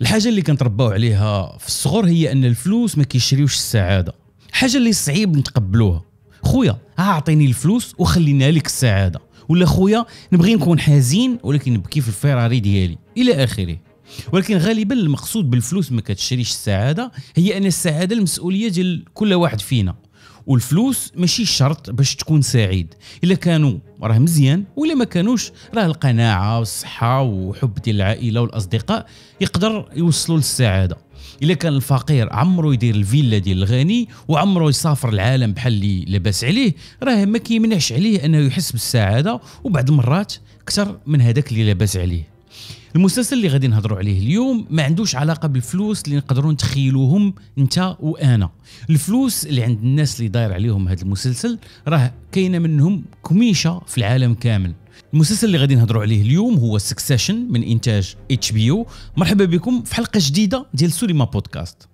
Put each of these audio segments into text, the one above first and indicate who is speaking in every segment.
Speaker 1: الحاجه اللي كنترباو عليها في الصغر هي ان الفلوس ما كيشريوش السعاده حاجه اللي صعيب نتقبلوها خويا اعطيني الفلوس وخلينا لك السعاده ولا خويا نبغي نكون حزين ولكن نبكي في الفيراري ديالي الى اخره ولكن غالبا المقصود بالفلوس ما كتشريش السعاده هي ان السعاده المسؤوليه ديال كل واحد فينا والفلوس ماشي شرط باش تكون سعيد الا كانوا راه مزيان ولا ما كانوش راه القناعه والصحه وحب ديال العائله والاصدقاء يقدر يوصلوا للسعاده الا كان الفقير عمرو يدير الفيلا ديال الغني وعمرو يسافر العالم بحال اللي لاباس عليه راه ما كيمنعش عليه انه يحس بالسعاده وبعض المرات اكثر من هذاك اللي لاباس عليه المسلسل اللي غادي نهضروا عليه اليوم ما عندوش علاقه بالفلوس اللي نقدروا نتخيلوهم انت وانا الفلوس اللي عند الناس اللي داير عليهم هذا المسلسل راه كاينه منهم كميشه في العالم كامل المسلسل اللي غادي نهضروا عليه اليوم هو سكسيشن من انتاج اتش بي مرحبا بكم في حلقه جديده ديال سوريما بودكاست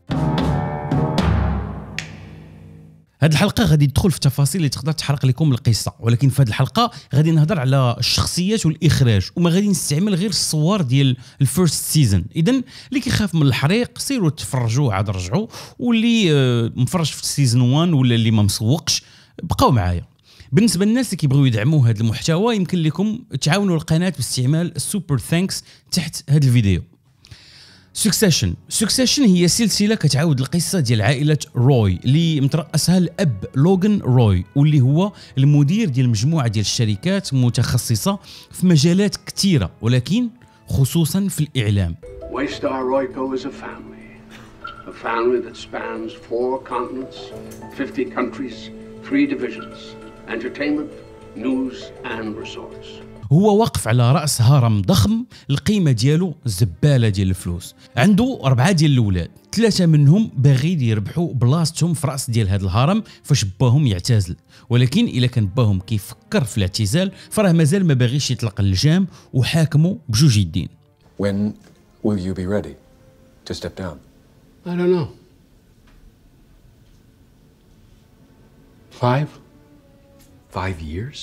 Speaker 1: هذه الحلقه غادي تدخل في تفاصيل اللي تقدر تحرق لكم القصه ولكن في هذه الحلقه غادي نهضر على الشخصيات والاخراج وما غادي نستعمل غير الصور ديال الفيرست سيزون اذا اللي كيخاف من الحريق سيروا تفرجوا عاد رجعوا واللي آه، مفرج في سيزون 1 ولا اللي ما مسوقش بقاو معايا بالنسبه للناس اللي كيبغيو يدعموا هذا المحتوى يمكن لكم تعاونوا القناه باستعمال السوبر ثانكس تحت هذا الفيديو سكسيشن سكسيشن هي سلسله كتعاود القصه ديال عائله روي اللي مترأسها الاب لوغان روي واللي هو المدير ديال مجموعه ديال الشركات متخصصه في مجالات كثيره ولكن خصوصا في الاعلام entertainment, news and resorts. هو واقف على راس هرم ضخم القيمه ديالو زباله ديال الفلوس عنده اربعه ديال الاولاد ثلاثه منهم باغيين يربحوا بلاصتهم في راس ديال هذا الهرم فاش باهم يعتزل ولكن الا كان باهم كيفكر في الاعتزال فراه مازال ما باغيش يطلق الجام وحاكمه بجوج يدين When will you be ready to step down? I don't know. Five? Five years?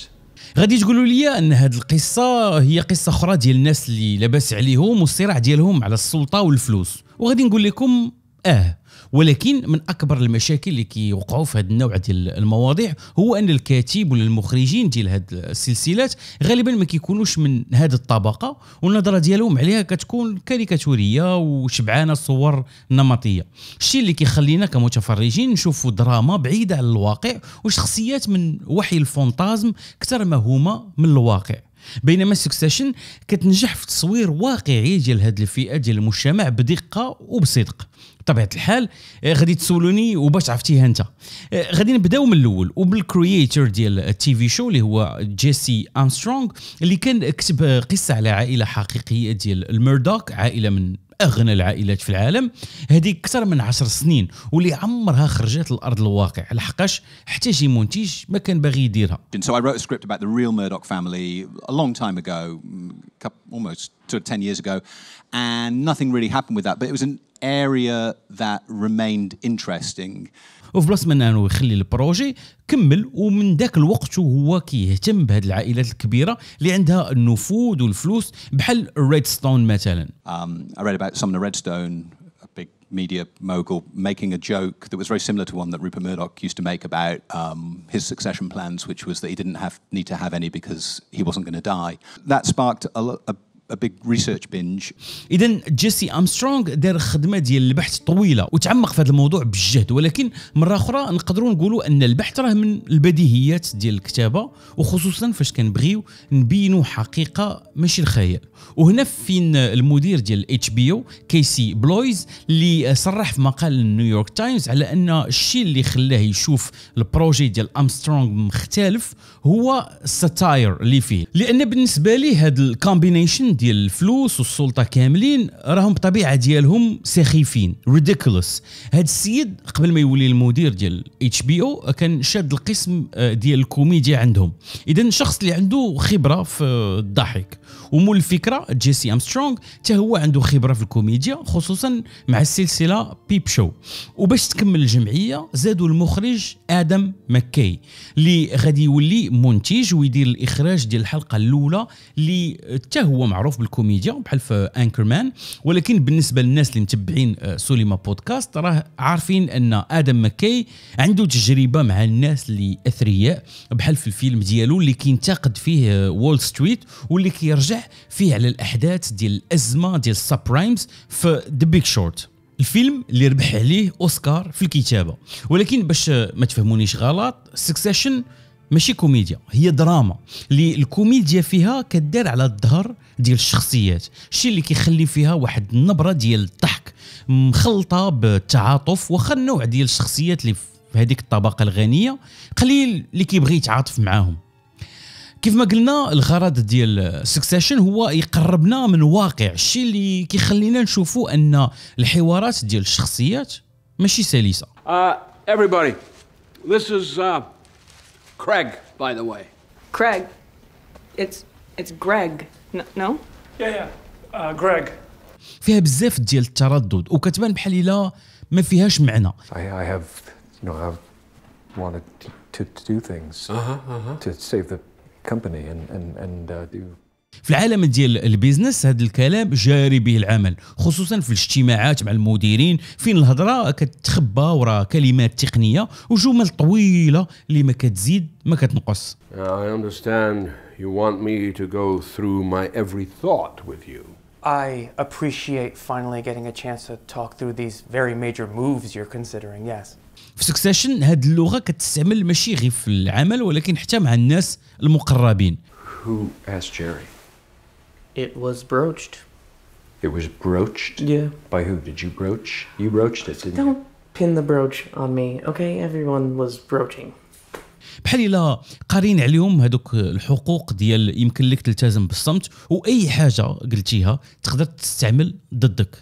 Speaker 1: غادي تقولوا لي ان هذه القصه هي قصه اخرى ديال الناس اللي لاباس عليهم والصراع ديالهم على السلطه والفلوس وغادي نقول لكم اه ولكن من اكبر المشاكل اللي كيوقعوا في هذا النوع ديال المواضيع هو ان الكاتب ولا المخرجين ديال هاد السلسلات غالبا ما كيكونوش من هذه الطبقه والنظره ديالهم عليها كتكون كاريكاتوريه وشبعانه صور نمطيه الشيء اللي كيخلينا كمتفرجين نشوفوا دراما بعيده على الواقع وشخصيات من وحي الفونتازم اكثر ما هما من الواقع بينما سكسيشن كتنجح في تصوير واقعي ديال هذه الفئه ديال المجتمع بدقه وبصدق بطبيعه الحال آه، غادي تسولوني وباش عرفتيها انت آه، غادي نبداو من الاول وبالكرييتور ديال التي في شو اللي هو جيسي امسترونغ اللي كان كتب قصه على عائله حقيقيه ديال الميردوك عائله من اغنى العائلات في العالم هذه اكثر من عشر سنين واللي عمرها خرجت لارض الواقع لحقاش حتى شي منتج ما كان باغي يديرها. So I wrote a script about the real Murdoch family a long time ago, almost 10 years ago, and nothing really happened with that, but it was an area that remained interesting. وفي بلاصه ما انه يخلي البروجي كمل ومن ذاك الوقت وهو كيهتم بهذه العائلات الكبيره اللي عندها النفوذ والفلوس بحال ريدستون مثلا um, I read about someone in Redstone a big media mogul making a joke that was very similar to one that Rupert Murdoch used to make about um, his succession plans which was that he didn't have need to have any because he wasn't going to die that sparked a, a big research binge. اذا جيسي امسترونغ دار خدمه ديال البحث طويله وتعمق في هذا الموضوع بجهد ولكن مره اخرى نقدروا نقولوا ان البحث راه من البديهيات ديال الكتابه وخصوصا فاش كنبغيو نبينوا حقيقه ماشي الخيال وهنا فين المدير ديال اتش بي او كيسي بلويز اللي صرح في مقال نيويورك تايمز على ان الشيء اللي خلاه يشوف البروجي ديال امسترونغ مختلف هو الساتاير اللي فيه لان بالنسبه لي هذا الكومبينيشن ديال الفلوس والسلطه كاملين راهم بطبيعه ديالهم سخيفين ريديكولوس هاد السيد قبل ما يولي المدير ديال اتش بي او كان شاد القسم آه، ديال الكوميديا عندهم اذا شخص اللي عنده خبره في الضحك ومول الفكره جيسي امسترونغ حتى هو عنده خبره في الكوميديا خصوصا مع السلسله بيب شو وباش تكمل الجمعيه زادوا المخرج ادم مكي اللي غادي يولي منتج ويدير الاخراج ديال الحلقه الاولى اللي حتى هو معروف بالكوميديا بحال في انكر مان ولكن بالنسبه للناس اللي متبعين آه، سوليما بودكاست راه عارفين ان ادم مكي عنده تجربه مع الناس اللي اثرياء بحال في الفيلم ديالو اللي كينتقد فيه وول آه، ستريت واللي كيرجع فيه على الاحداث ديال الازمه ديال السبرايمز في ذا بيج شورت الفيلم اللي ربح عليه اوسكار في الكتابه ولكن باش ما تفهمونيش غلط سكسيشن ماشي كوميديا هي دراما اللي الكوميديا فيها كدار على الظهر ديال الشخصيات الشيء اللي كيخلي فيها واحد النبره ديال الضحك مخلطه بالتعاطف واخا النوع ديال الشخصيات اللي في هذيك الطبقه الغنيه قليل اللي كيبغي يتعاطف معاهم كيف ما قلنا الغرض ديال سكسيشن هو يقربنا من واقع الشيء اللي كيخلينا نشوفوا ان الحوارات ديال الشخصيات ماشي سلسه uh, everybody this is uh, Craig by the way Craig it's it's Greg no yeah yeah uh, Greg فيها بزاف ديال التردد وكتبان بحال الا ما فيهاش معنى I, I have you know I've wanted to, to do things uh-huh, uh-huh. to save the company and, and, and uh, do في العالم ديال البيزنس هذا الكلام جاري به العمل خصوصا في الاجتماعات مع المديرين فين الهضره كتخبى وراء كلمات تقنيه وجمل طويله اللي ما كتزيد ما كتنقص I understand you want me to go through my every thought with you I appreciate finally getting a chance to talk through these very major moves you're considering yes في سكسيشن هاد اللغه كتستعمل ماشي غير في العمل ولكن حتى مع الناس المقربين Who asked Jerry? It was broached. It was broached? Yeah. By who? Did you broach? You broached it, didn't Don't you? pin the broach on me, okay? Everyone was broaching. بحال الا قارين عليهم هذوك الحقوق ديال يمكن لك تلتزم بالصمت واي حاجه قلتيها تقدر تستعمل ضدك.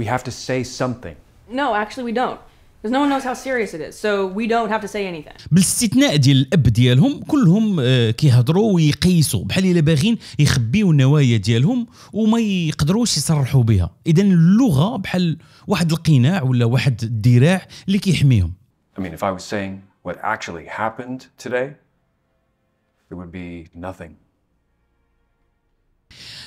Speaker 1: We have to say something. No, actually we don't. Because no one knows how serious it is, so we don't have to say anything. بالاستثناء ديال الاب ديالهم كلهم آه، كيهضروا ويقيسوا بحال الا باغيين يخبيوا النوايا ديالهم وما يقدروش يصرحوا بها اذا اللغه بحال واحد القناع ولا واحد الذراع اللي كيحميهم I mean if I was saying what actually happened today it would be nothing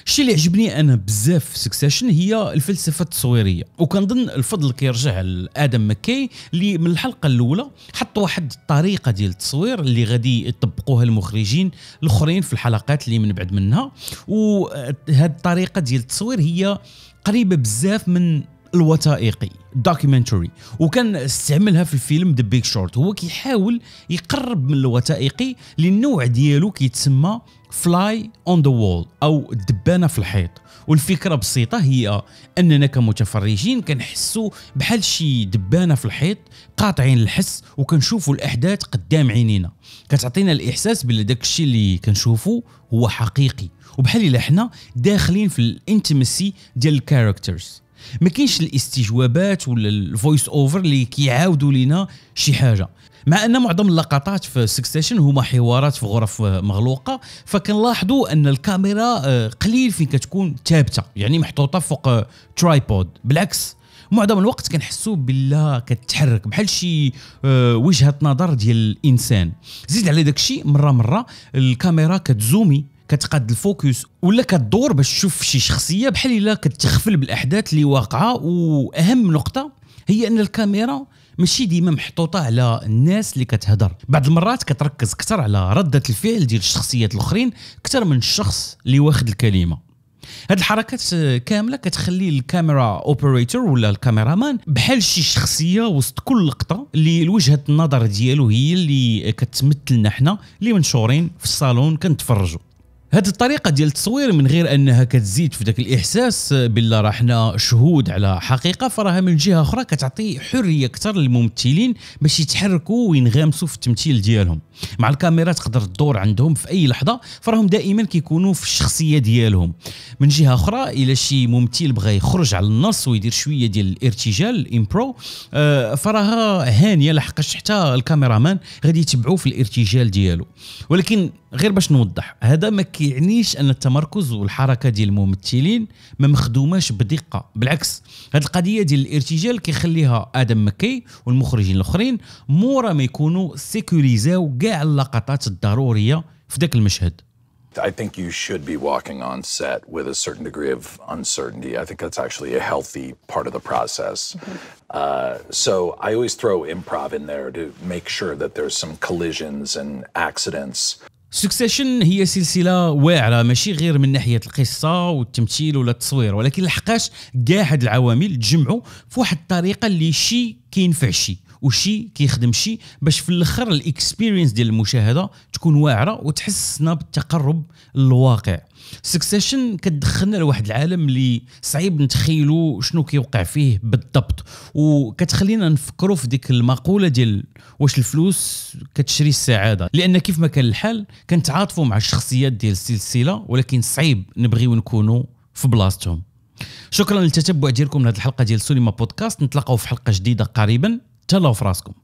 Speaker 1: الشيء اللي عجبني انا بزاف في سكسيشن هي الفلسفه التصويريه وكنظن الفضل كيرجع لادم مكي اللي من الحلقه الاولى حط واحد الطريقه ديال التصوير اللي غادي يطبقوها المخرجين الاخرين في الحلقات اللي من بعد منها وهذه آه، الطريقه ديال التصوير هي قريبه بزاف من الوثائقي دوكيومنتري وكان استعملها في الفيلم ذا بيج شورت هو كيحاول يقرب من الوثائقي للنوع ديالو كيتسمى فلاي اون ذا وول او الدبانه في الحيط والفكره بسيطه هي اننا كمتفرجين كنحسوا بحال شي دبانه في الحيط قاطعين الحس وكنشوفوا الاحداث قدام عينينا كتعطينا الاحساس بان داك الشيء اللي كنشوفو هو حقيقي وبحال الا حنا داخلين في الانتمسي ديال الكاركترز ما كاينش الاستجوابات ولا الفويس اوفر اللي كيعاودوا لنا شي حاجه مع ان معظم اللقطات في سكسيشن هما حوارات في غرف مغلوقه فكنلاحظوا ان الكاميرا آه، قليل فين كتكون ثابته يعني محطوطه فوق ترايبود بالعكس معظم الوقت كنحسوا بالله كتحرك بحال شي آه، وجهه نظر ديال الانسان زيد على داكشي الشيء مره مره الكاميرا كتزومي كتقاد الفوكس ولا كدور باش تشوف شي شخصيه بحال الا كتغفل بالاحداث اللي واقعه واهم نقطه هي ان الكاميرا ماشي ديما محطوطه على الناس اللي كتهضر بعض المرات كتركز اكثر على رده الفعل ديال الشخصيات الاخرين اكثر من الشخص اللي واخد الكلمه هاد الحركات كامله كتخلي الكاميرا اوبريتور ولا الكاميرا مان بحال شي شخصيه وسط كل لقطه اللي وجهه النظر ديالو هي اللي كتمثلنا حنا اللي منشورين في الصالون كنتفرجوا هذه الطريقه ديال التصوير من غير انها كتزيد في ذاك الاحساس آه، بالله راه حنا شهود على حقيقه فراها من جهه اخرى كتعطي حريه اكثر للممثلين باش يتحركوا وينغمسوا في التمثيل ديالهم مع الكاميرا تقدر تدور عندهم في اي لحظه فراهم دائما كيكونوا في الشخصيه ديالهم من جهه اخرى الا شي ممثل بغى يخرج على النص ويدير شويه ديال الارتجال امبرو آه، فراها هانيه لحقاش حتى الكاميرامان غادي يتبعوا في الارتجال ديالو ولكن غير باش نوضح هذا ما كيعنيش ان التمركز والحركه ديال الممثلين ما مخدوماش بدقه بالعكس هذه القضيه ديال الارتجال كيخليها ادم مكي والمخرجين الاخرين مورا ما يكونوا سيكوريزاو كاع اللقطات الضروريه في ذاك المشهد I think you should be walking on set with a certain degree of uncertainty. I think that's actually a healthy part of the process. Mm-hmm. Uh, so I always throw improv in there to make sure that there's some collisions and accidents سكسيشن هي سلسله واعره ماشي غير من ناحيه القصه والتمثيل ولا التصوير ولكن لحقاش كاع هاد العوامل تجمعوا في واحد الطريقه اللي شي كينفع شي وشي كيخدم شي باش في الاخر الاكسبيرينس ديال المشاهده تكون واعره وتحسسنا بالتقرب للواقع سكسيشن كتدخلنا لواحد العالم اللي صعيب نتخيلو شنو كيوقع فيه بالضبط وكتخلينا نفكروا في ديك المقوله ديال واش الفلوس كتشري السعاده لان كيف ما كان الحال كنتعاطفوا مع الشخصيات ديال السلسله ولكن صعيب نبغيو نكونوا في بلاصتهم شكرا للتتبع ديالكم لهذه الحلقه ديال سوليما بودكاست نتلاقاو في حلقه جديده قريبا تهلاو في راسكم